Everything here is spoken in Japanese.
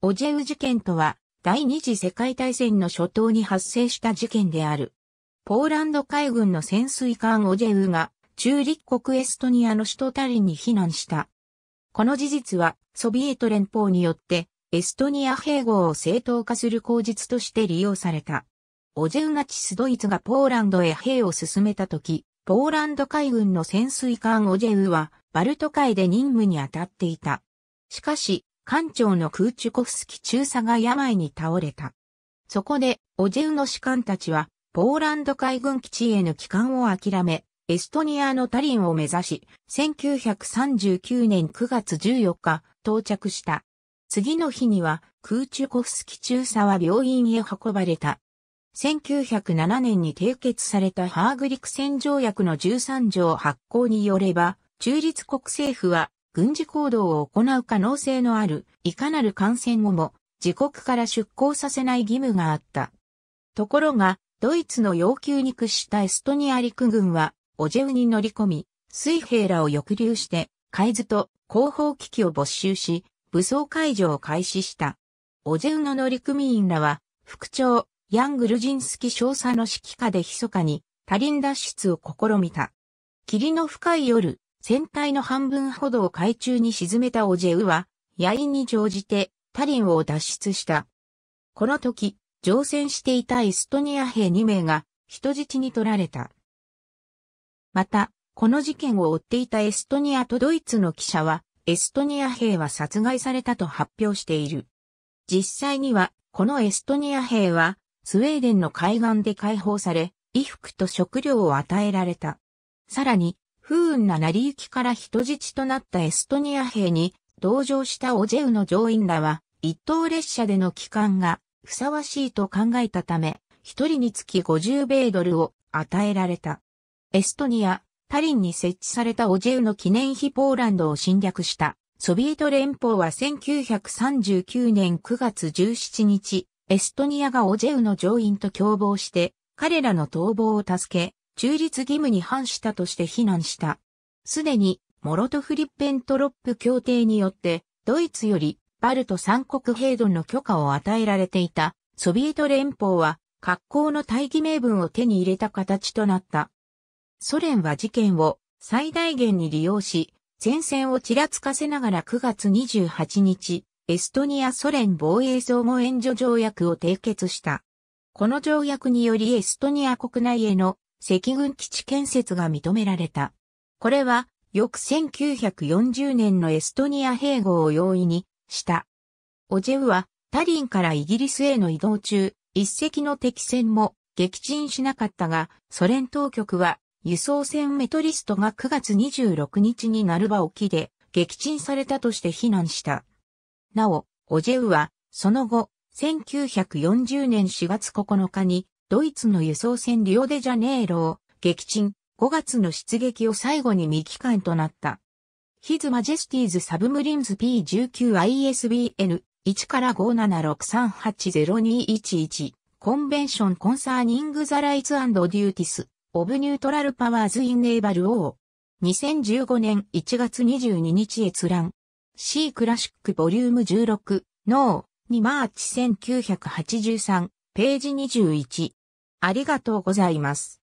オジェウ事件とは、第二次世界大戦の初頭に発生した事件である。ポーランド海軍の潜水艦オジェウが、中立国エストニアの首都タリンに避難した。この事実は、ソビエト連邦によって、エストニア併合を正当化する口実として利用された。オジェウナチスドイツがポーランドへ兵を進めたとき、ポーランド海軍の潜水艦オジェウは、バルト海で任務に当たっていた。しかし、艦長のクーチュコフスキ中佐が病に倒れた。そこで、オジェウの士官たちは、ポーランド海軍基地への帰還を諦め、エストニアのタリンを目指し、1939年9月14日、到着した。次の日には、クーチュコフスキ中佐は病院へ運ばれた。1907年に締結されたハーグリク戦条約の13条発行によれば、中立国政府は軍事行動を行う可能性のある、いかなる感染後も、自国から出港させない義務があった。ところが、ドイツの要求に屈したエストニア陸軍は、オジェウに乗り込み、水兵らを抑留して、海図と後方機器を没収し、武装解除を開始した。オジェウの乗組員らは、副長、ヤングルジンスキ少佐の指揮下で密かに、他輪脱出を試みた。霧の深い夜、船体の半分ほどを海中に沈めたオジェウは、野因に乗じてタリンを脱出した。この時、乗船していたエストニア兵2名が人質に取られた。また、この事件を追っていたエストニアとドイツの記者は、エストニア兵は殺害されたと発表している。実際には、このエストニア兵は、スウェーデンの海岸で解放され、衣服と食料を与えられた。さらに、不運な成り行きから人質となったエストニア兵に同乗したオジェウの乗員らは、一等列車での帰還がふさわしいと考えたため、一人につき50米ドルを与えられた。エストニア、タリンに設置されたオジェウの記念碑ポーランドを侵略したソビエト連邦は1939年9月17日、エストニアがオジェウの乗員と共謀して、彼らの逃亡を助け、中立義務に反したとして非難した。すでに、モロトフリッペントロップ協定によって、ドイツよりバルト三国兵団の許可を与えられていたソビエト連邦は格好の大義名分を手に入れた形となった。ソ連は事件を最大限に利用し、前線をちらつかせながら9月28日、エストニアソ連防衛総合援助条約を締結した。この条約によりエストニア国内への赤軍基地建設が認められた。これは、翌1940年のエストニア併合を容易にした。オジェウは、タリンからイギリスへの移動中、一隻の敵船も撃沈しなかったが、ソ連当局は輸送船メトリストが9月26日にナルバ沖で撃沈されたとして非難した。なお、オジェウは、その後、1940年4月9日にドイツの輸送船リオデジャネイロを撃沈、5月の出撃を最後に未期間となった。His Majesty's Submarines P19ISBN 1から576380211コンベンションコンサーニングザライツデューティスオブニュートラルパワーズインネーバルオー2015年1月22日閲覧 C クラシックボリューム16ノー2マーチ1983ページ21ありがとうございます。